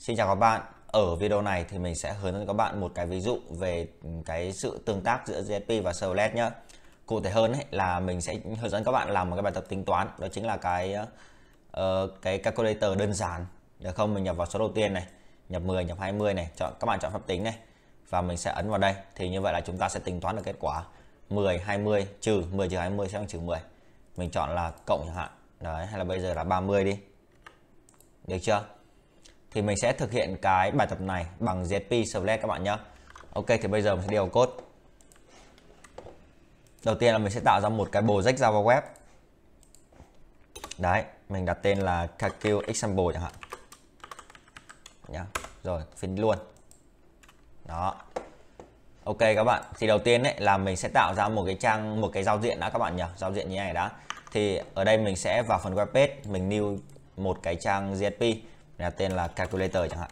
Xin chào các bạn. Ở video này thì mình sẽ hướng dẫn các bạn một cái ví dụ về cái sự tương tác giữa GSP và CLS nhé. Cụ thể hơn ấy, là mình sẽ hướng dẫn các bạn làm một cái bài tập tính toán, đó chính là cái uh, cái calculator đơn giản. Được không? Mình nhập vào số đầu tiên này, nhập 10, nhập 20 này, chọn các bạn chọn phép tính này và mình sẽ ấn vào đây. Thì như vậy là chúng ta sẽ tính toán được kết quả 10 20 trừ 10 trừ 20 sẽ bằng trừ 10. Mình chọn là cộng chẳng hạn. Đấy hay là bây giờ là 30 đi. Được chưa? thì mình sẽ thực hiện cái bài tập này bằng ZP Slash các bạn nhé. Ok thì bây giờ mình sẽ điều code. Đầu tiên là mình sẽ tạo ra một cái project Java web. Đấy, mình đặt tên là calcul example chẳng hạn. Nhá. Rồi, phím luôn. Đó. Ok các bạn, thì đầu tiên ấy là mình sẽ tạo ra một cái trang một cái giao diện đã các bạn nhỉ, giao diện như này đã. Thì ở đây mình sẽ vào phần web page, mình lưu một cái trang JSP là tên là calculator chẳng hạn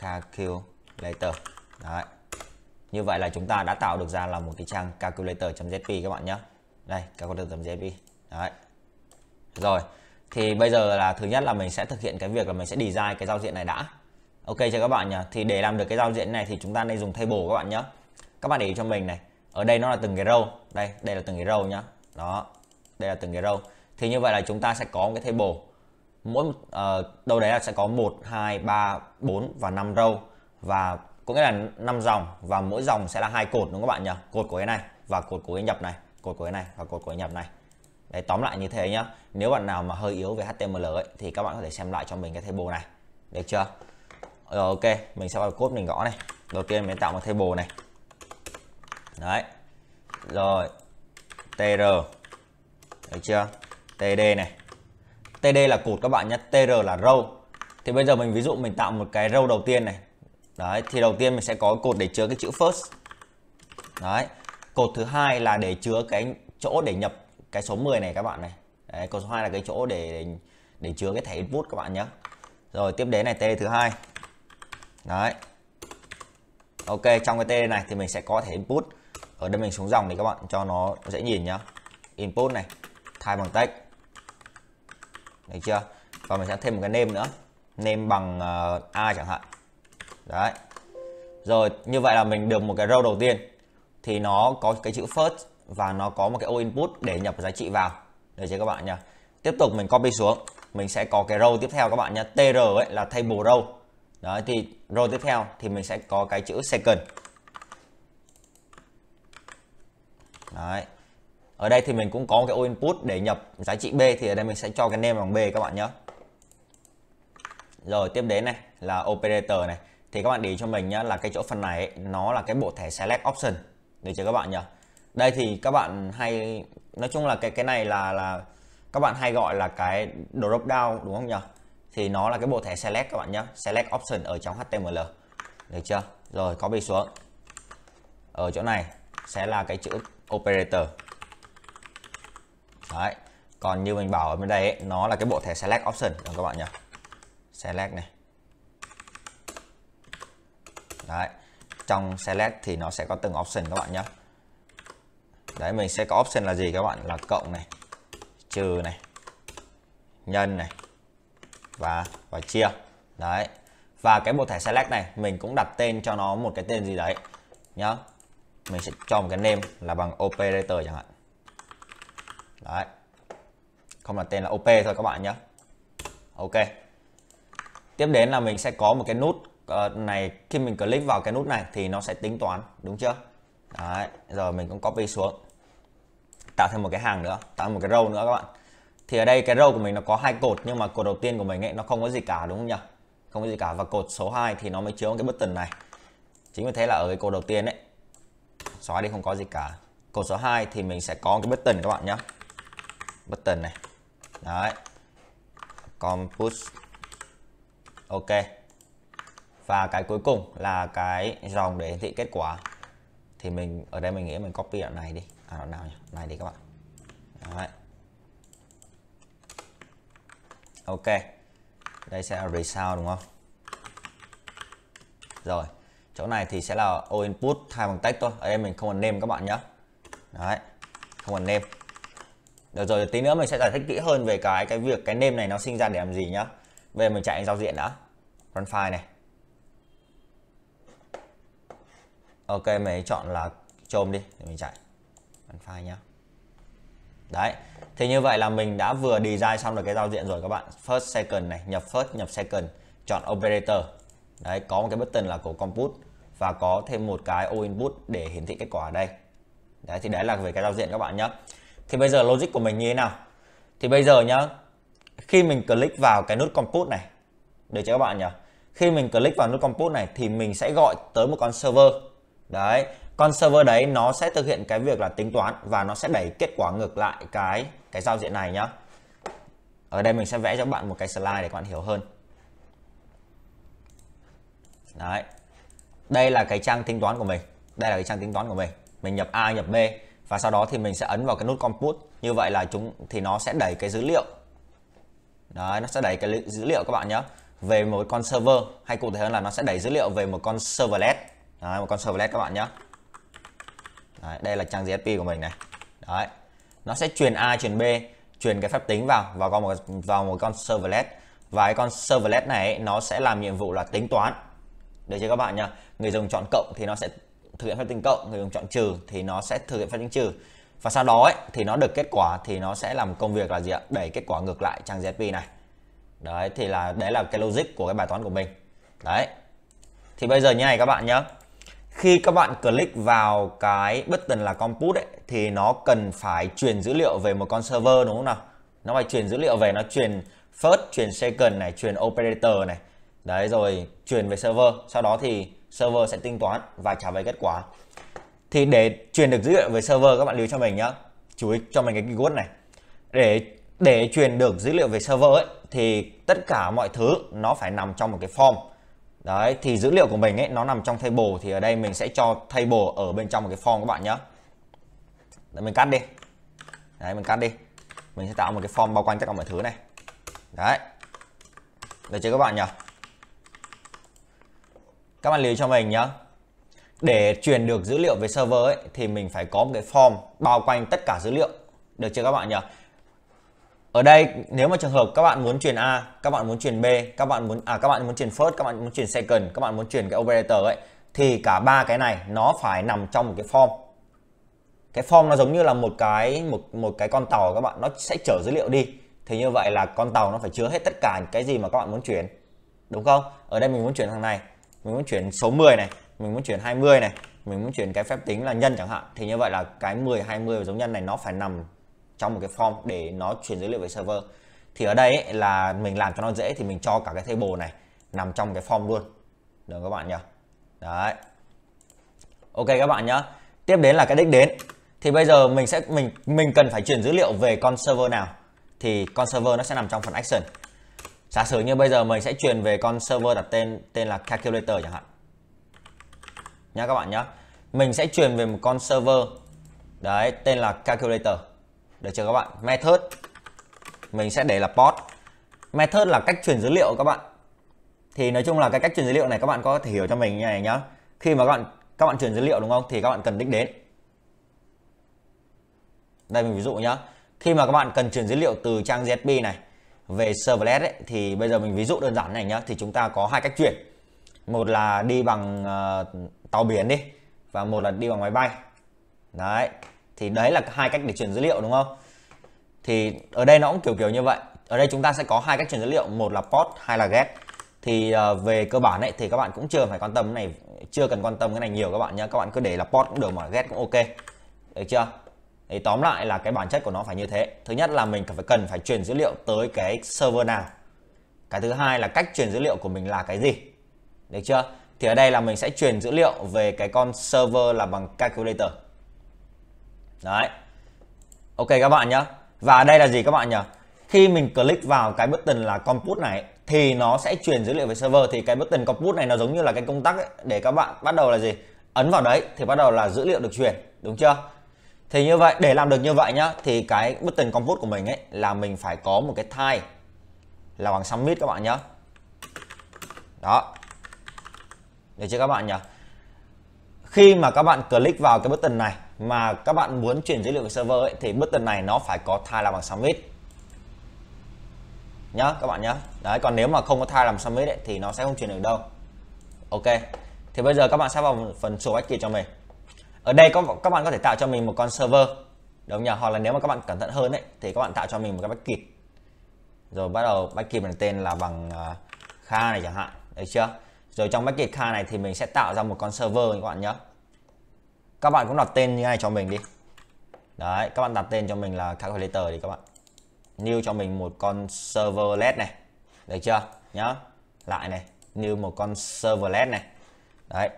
calculator đấy như vậy là chúng ta đã tạo được ra là một cái trang calculator.jp các bạn nhé đây calculator.jp đấy rồi thì bây giờ là thứ nhất là mình sẽ thực hiện cái việc là mình sẽ design cái giao diện này đã ok cho các bạn nhỉ thì để làm được cái giao diện này thì chúng ta nên dùng table các bạn nhé các bạn để ý cho mình này ở đây nó là từng cái row đây đây là từng cái row nhá đó đây là từng cái row thì như vậy là chúng ta sẽ có một cái table mỗi một ờ, uh, đâu đấy là sẽ có 1 2 3 4 và 5 row và có nghĩa là 5 dòng và mỗi dòng sẽ là hai cột đúng không các bạn nhỉ? Cột của cái này và cột của cái nhập này, cột của cái này và cột của cái nhập này. Đấy tóm lại như thế nhá. Nếu bạn nào mà hơi yếu về HTML ấy thì các bạn có thể xem lại cho mình cái table này. Được chưa? Rồi ờ, ok, mình sẽ vào code mình gõ này. Đầu tiên mình tạo một table này. Đấy. Rồi. TR. Được chưa? TD này. TD là cột các bạn nhé TR là râu. thì bây giờ mình ví dụ mình tạo một cái râu đầu tiên này đấy thì đầu tiên mình sẽ có cột để chứa cái chữ first đấy cột thứ hai là để chứa cái chỗ để nhập cái số 10 này các bạn này đấy, cột số 2 là cái chỗ để để, để chứa cái thẻ input các bạn nhé rồi tiếp đến này TD thứ hai đấy ok trong cái TD này thì mình sẽ có thẻ input ở đây mình xuống dòng thì các bạn cho nó dễ nhìn nhá input này thay bằng text được chưa và mình sẽ thêm một cái nêm nữa nêm bằng uh, a chẳng hạn đấy rồi như vậy là mình được một cái row đầu tiên thì nó có cái chữ first và nó có một cái ô input để nhập giá trị vào được chưa các bạn nhá tiếp tục mình copy xuống mình sẽ có cái row tiếp theo các bạn nhá tr ấy là table row đấy thì row tiếp theo thì mình sẽ có cái chữ second đấy ở đây thì mình cũng có cái ô input để nhập giá trị b thì ở đây mình sẽ cho cái name bằng b các bạn nhé rồi tiếp đến này là operator này thì các bạn để cho mình nhá là cái chỗ phần này ấy, nó là cái bộ thẻ select option được chưa các bạn nhỉ đây thì các bạn hay nói chung là cái cái này là là các bạn hay gọi là cái drop down đúng không nhỉ thì nó là cái bộ thẻ select các bạn nhé select option ở trong html được chưa rồi copy xuống ở chỗ này sẽ là cái chữ operator đấy còn như mình bảo ở bên đây ấy, nó là cái bộ thẻ select option các bạn nhỉ select này đấy trong select thì nó sẽ có từng option các bạn nhé đấy mình sẽ có option là gì các bạn là cộng này trừ này nhân này và và chia đấy và cái bộ thẻ select này mình cũng đặt tên cho nó một cái tên gì đấy nhá mình sẽ cho một cái name là bằng operator chẳng hạn đấy không là tên là op thôi các bạn nhé ok tiếp đến là mình sẽ có một cái nút ờ, này khi mình click vào cái nút này thì nó sẽ tính toán đúng chưa đấy rồi mình cũng copy xuống tạo thêm một cái hàng nữa tạo một cái row nữa các bạn thì ở đây cái row của mình nó có hai cột nhưng mà cột đầu tiên của mình ấy nó không có gì cả đúng không nhỉ không có gì cả và cột số 2 thì nó mới chứa cái button này chính vì thế là ở cái cột đầu tiên ấy xóa đi không có gì cả cột số 2 thì mình sẽ có cái button các bạn nhé button này đấy com ok và cái cuối cùng là cái dòng để hiển thị kết quả thì mình ở đây mình nghĩ mình copy đoạn này đi à đoạn nào nhỉ này đi các bạn đấy. ok đây sẽ là result đúng không rồi chỗ này thì sẽ là o input thay bằng text thôi ở đây mình không cần name các bạn nhé đấy không cần name được rồi, tí nữa mình sẽ giải thích kỹ hơn về cái cái việc cái name này nó sinh ra để làm gì nhá. Về mình chạy giao diện đã. Run file này. Ok, mình chọn là chôm đi để mình chạy. Run file nhá. Đấy. Thì như vậy là mình đã vừa design xong được cái giao diện rồi các bạn. First second này, nhập first, nhập second, chọn operator. Đấy, có một cái button là của compute và có thêm một cái o input để hiển thị kết quả ở đây. Đấy thì đấy là về cái giao diện các bạn nhé thì bây giờ logic của mình như thế nào thì bây giờ nhá khi mình click vào cái nút compute này để cho các bạn nhá khi mình click vào nút compute này thì mình sẽ gọi tới một con server đấy con server đấy nó sẽ thực hiện cái việc là tính toán và nó sẽ đẩy kết quả ngược lại cái cái giao diện này nhá ở đây mình sẽ vẽ cho các bạn một cái slide để các bạn hiểu hơn đấy đây là cái trang tính toán của mình đây là cái trang tính toán của mình mình nhập a nhập b và sau đó thì mình sẽ ấn vào cái nút compute như vậy là chúng thì nó sẽ đẩy cái dữ liệu đấy nó sẽ đẩy cái dữ liệu các bạn nhé về một con server hay cụ thể hơn là nó sẽ đẩy dữ liệu về một con serverless đấy, một con serverless các bạn nhé đấy, đây là trang GSP của mình này đấy nó sẽ truyền A truyền B truyền cái phép tính vào vào con một vào một con serverless và cái con serverless này ấy, nó sẽ làm nhiệm vụ là tính toán để cho các bạn nhá người dùng chọn cộng thì nó sẽ thực hiện phép tính cộng người dùng chọn trừ thì nó sẽ thực hiện phép tính trừ và sau đó ấy, thì nó được kết quả thì nó sẽ làm công việc là gì ạ đẩy kết quả ngược lại trang GSP này đấy thì là đấy là cái logic của cái bài toán của mình đấy thì bây giờ như này các bạn nhé khi các bạn click vào cái button là compute ấy, thì nó cần phải truyền dữ liệu về một con server đúng không nào nó phải truyền dữ liệu về nó truyền first truyền second này truyền operator này đấy rồi truyền về server sau đó thì server sẽ tính toán và trả về kết quả thì để truyền được dữ liệu về server các bạn lưu cho mình nhá chú ý cho mình cái keyword này để để truyền được dữ liệu về server ấy thì tất cả mọi thứ nó phải nằm trong một cái form đấy thì dữ liệu của mình ấy nó nằm trong table thì ở đây mình sẽ cho table ở bên trong một cái form các bạn nhá. đấy, mình cắt đi đấy mình cắt đi mình sẽ tạo một cái form bao quanh tất cả mọi thứ này đấy được chưa các bạn nhỉ các bạn lưu cho mình nhá để truyền được dữ liệu về server ấy, thì mình phải có một cái form bao quanh tất cả dữ liệu được chưa các bạn nhỉ ở đây nếu mà trường hợp các bạn muốn truyền A, các bạn muốn truyền B, các bạn muốn à các bạn muốn truyền first, các bạn muốn truyền second, các bạn muốn truyền cái operator ấy thì cả ba cái này nó phải nằm trong một cái form. Cái form nó giống như là một cái một một cái con tàu các bạn nó sẽ chở dữ liệu đi. Thì như vậy là con tàu nó phải chứa hết tất cả những cái gì mà các bạn muốn chuyển. Đúng không? Ở đây mình muốn chuyển thằng này mình muốn chuyển số 10 này mình muốn chuyển 20 này mình muốn chuyển cái phép tính là nhân chẳng hạn thì như vậy là cái 10 20 và dấu nhân này nó phải nằm trong một cái form để nó chuyển dữ liệu về server thì ở đây ấy, là mình làm cho nó dễ thì mình cho cả cái table này nằm trong cái form luôn được các bạn nhỉ đấy ok các bạn nhá tiếp đến là cái đích đến thì bây giờ mình sẽ mình mình cần phải chuyển dữ liệu về con server nào thì con server nó sẽ nằm trong phần action giả sử như bây giờ mình sẽ truyền về con server đặt tên tên là calculator chẳng hạn nha các bạn nhé mình sẽ truyền về một con server đấy tên là calculator được chưa các bạn method mình sẽ để là port method là cách truyền dữ liệu các bạn thì nói chung là cái cách truyền dữ liệu này các bạn có thể hiểu cho mình như này nhá khi mà các bạn các bạn truyền dữ liệu đúng không thì các bạn cần đích đến đây mình ví dụ nhá khi mà các bạn cần truyền dữ liệu từ trang ZP này về serverless ấy, thì bây giờ mình ví dụ đơn giản này nhá thì chúng ta có hai cách chuyển một là đi bằng uh, tàu biển đi và một là đi bằng máy bay đấy thì đấy là hai cách để chuyển dữ liệu đúng không thì ở đây nó cũng kiểu kiểu như vậy ở đây chúng ta sẽ có hai cách chuyển dữ liệu một là port hai là get thì uh, về cơ bản ấy thì các bạn cũng chưa phải quan tâm cái này chưa cần quan tâm cái này nhiều các bạn nhé các bạn cứ để là port cũng được mà get cũng ok được chưa thì tóm lại là cái bản chất của nó phải như thế thứ nhất là mình phải cần phải truyền dữ liệu tới cái server nào cái thứ hai là cách truyền dữ liệu của mình là cái gì được chưa thì ở đây là mình sẽ truyền dữ liệu về cái con server là bằng calculator đấy ok các bạn nhá và đây là gì các bạn nhỉ khi mình click vào cái button là compute này thì nó sẽ truyền dữ liệu về server thì cái button compute này nó giống như là cái công tắc ấy, để các bạn bắt đầu là gì ấn vào đấy thì bắt đầu là dữ liệu được truyền đúng chưa thì như vậy để làm được như vậy nhá thì cái button compute của mình ấy là mình phải có một cái type là bằng submit các bạn nhá đó để chưa các bạn nhỉ khi mà các bạn click vào cái button này mà các bạn muốn chuyển dữ liệu về server ấy, thì button này nó phải có type là bằng submit nhá các bạn nhá đấy còn nếu mà không có type làm submit ấy, thì nó sẽ không chuyển được đâu ok thì bây giờ các bạn sẽ vào phần sổ ách cho mình ở đây có các bạn có thể tạo cho mình một con server đúng nhỉ hoặc là nếu mà các bạn cẩn thận hơn ấy thì các bạn tạo cho mình một cái bách bucket rồi bắt đầu bucket mình tên là bằng à, kha này chẳng hạn được chưa rồi trong bách bucket kha này thì mình sẽ tạo ra một con server các bạn nhé các bạn cũng đặt tên như này cho mình đi đấy các bạn đặt tên cho mình là calculator thì các bạn new cho mình một con server led này được chưa nhá lại này new một con server led này đấy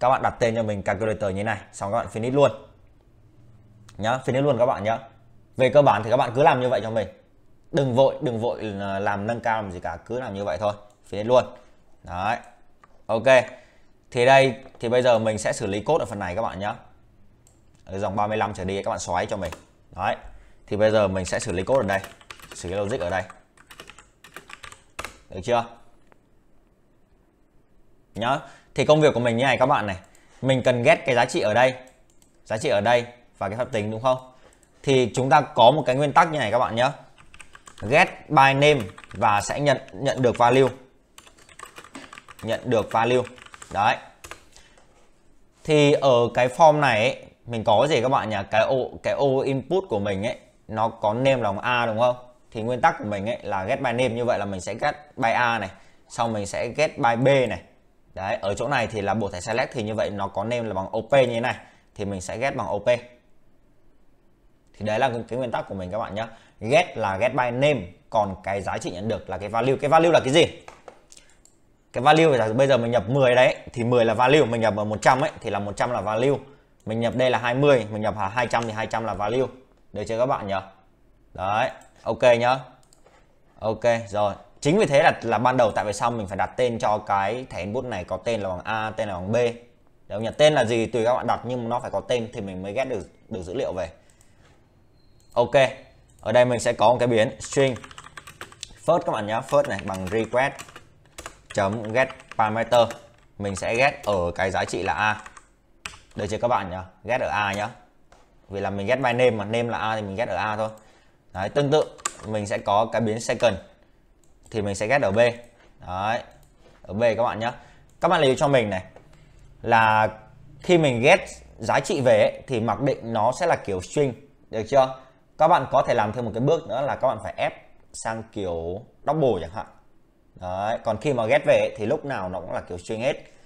các bạn đặt tên cho mình calculator như này xong các bạn finish luôn nhá finish luôn các bạn nhá về cơ bản thì các bạn cứ làm như vậy cho mình đừng vội đừng vội ờ, làm nâng cao làm gì cả cứ làm như vậy thôi finish luôn đấy ok thì đây thì bây giờ mình sẽ xử lý cốt ở phần này các bạn nhá ở dòng 35 trở đi các bạn xoáy cho mình đấy thì bây giờ mình sẽ xử lý cốt ở đây xử lý logic ở đây được chưa nhá thì công việc của mình như này các bạn này mình cần ghét cái giá trị ở đây giá trị ở đây và cái phép tính đúng không thì chúng ta có một cái nguyên tắc như này các bạn nhé get by name và sẽ nhận nhận được value nhận được value đấy thì ở cái form này ấy, mình có gì các bạn nhỉ cái ô cái ô input của mình ấy nó có name là a đúng không thì nguyên tắc của mình ấy là get by name như vậy là mình sẽ get by a này xong mình sẽ get by b này đấy ở chỗ này thì là bộ thẻ select thì như vậy nó có name là bằng op như thế này thì mình sẽ get bằng op thì đấy là cái nguyên tắc của mình các bạn nhé get là get by name còn cái giá trị nhận được là cái value cái value là cái gì cái value là bây giờ mình nhập 10 đấy thì 10 là value mình nhập ở 100 ấy thì là 100 là value mình nhập đây là 20 mình nhập là 200 thì 200 là value được chưa các bạn nhỉ đấy ok nhá ok rồi chính vì thế là là ban đầu tại vì sao mình phải đặt tên cho cái thẻ input này có tên là bằng a tên là bằng b Đấy nhỉ? Tên là gì tùy các bạn đặt nhưng nó phải có tên thì mình mới ghét được được dữ liệu về. Ok. Ở đây mình sẽ có một cái biến string first các bạn nhé first này bằng request chấm get parameter. Mình sẽ get ở cái giá trị là a. đây chưa các bạn nhá? Get ở a nhá. Vì là mình get by name mà name là a thì mình get ở a thôi. Đấy, tương tự mình sẽ có cái biến second thì mình sẽ ghét ở B đấy ở B các bạn nhé các bạn lưu cho mình này là khi mình ghét giá trị về ấy, thì mặc định nó sẽ là kiểu string được chưa các bạn có thể làm thêm một cái bước nữa là các bạn phải ép sang kiểu double chẳng hạn đấy còn khi mà ghét về ấy, thì lúc nào nó cũng là kiểu string hết